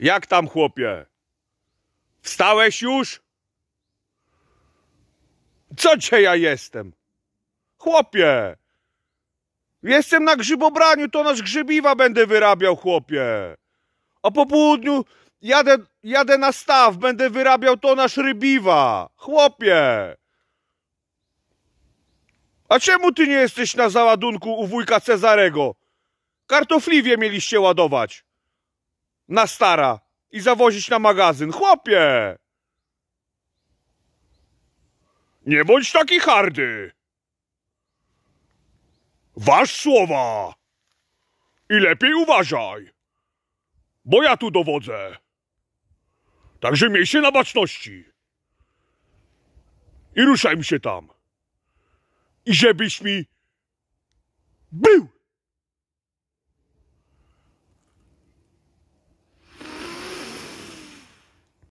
Jak tam, chłopie? Wstałeś już? Co cię ja jestem? Chłopie! Jestem na grzybobraniu, to nasz grzybiwa będę wyrabiał, chłopie. A po południu jadę, jadę na staw, będę wyrabiał to nasz rybiwa. Chłopie! A czemu ty nie jesteś na załadunku u wujka Cezarego? Kartofliwie mieliście ładować na stara i zawozić na magazyn. Chłopie! Nie bądź taki hardy! Wasz słowa! I lepiej uważaj, bo ja tu dowodzę. Także miej się na baczności. I mi się tam. I żebyś mi był!